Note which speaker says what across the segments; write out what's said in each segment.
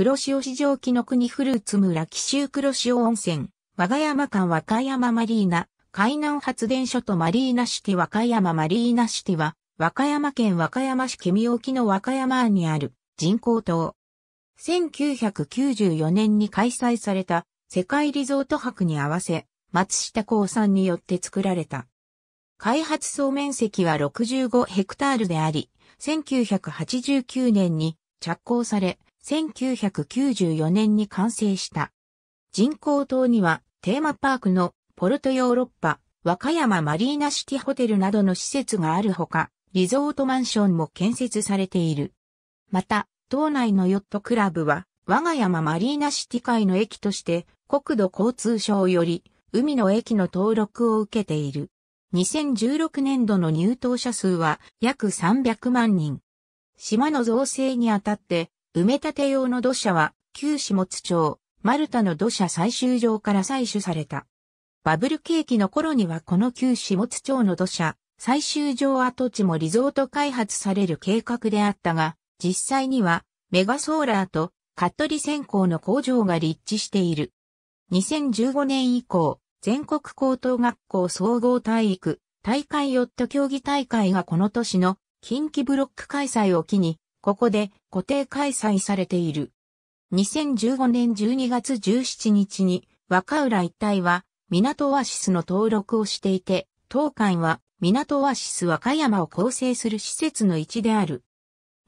Speaker 1: 黒潮市場紀の国フルーツ村紀州黒潮温泉、和歌山間和歌山マリーナ、海南発電所とマリーナシティ和歌山マリーナシティは、和歌山県和歌山市君沖の和歌山にある人工島。1994年に開催された世界リゾート博に合わせ、松下幸産によって作られた。開発総面積は65ヘクタールであり、1989年に着工され、1994年に完成した。人工島にはテーマパークのポルトヨーロッパ、和歌山マリーナシティホテルなどの施設があるほか、リゾートマンションも建設されている。また、島内のヨットクラブは、我が山マリーナシティ会の駅として、国土交通省より、海の駅の登録を受けている。2016年度の入島者数は約300万人。島の造成にあたって埋め立て用の土砂は、旧下津町、マルタの土砂採集場から採取された。バブル景気の頃にはこの旧下津町の土砂、採集場跡地もリゾート開発される計画であったが、実際にはメガソーラーとカットリ線香の工場が立地している。2015年以降、全国高等学校総合体育、大会ヨット競技大会がこの年の近畿ブロック開催を機にここで固定開催されている。2015年12月17日に若浦一帯は港オアシスの登録をしていて、当館は港オアシス和歌山を構成する施設の一である。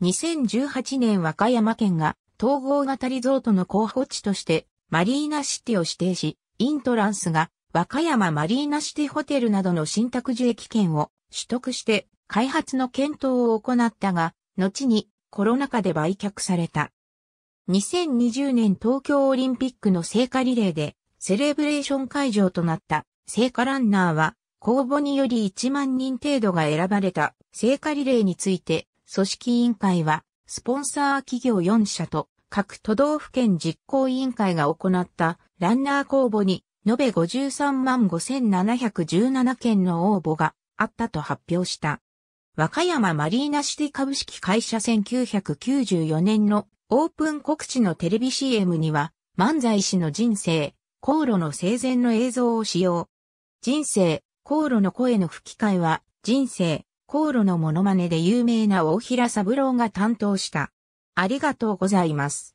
Speaker 1: 2018年和歌山県が統合型リゾートの候補地としてマリーナシティを指定し、イントランスが和歌山マリーナシティホテルなどの新宅受益権を取得して開発の検討を行ったが、後にコロナ禍で売却された。2020年東京オリンピックの聖火リレーでセレブレーション会場となった聖火ランナーは公募により1万人程度が選ばれた聖火リレーについて組織委員会はスポンサー企業4社と各都道府県実行委員会が行ったランナー公募に延べ53万5717件の応募があったと発表した。和歌山マリーナシティ株式会社1994年のオープン告知のテレビ CM には、漫才師の人生、航路の生前の映像を使用。人生、航路の声の吹き替えは、人生、航路のモノマネで有名な大平三郎が担当した。ありがとうございます。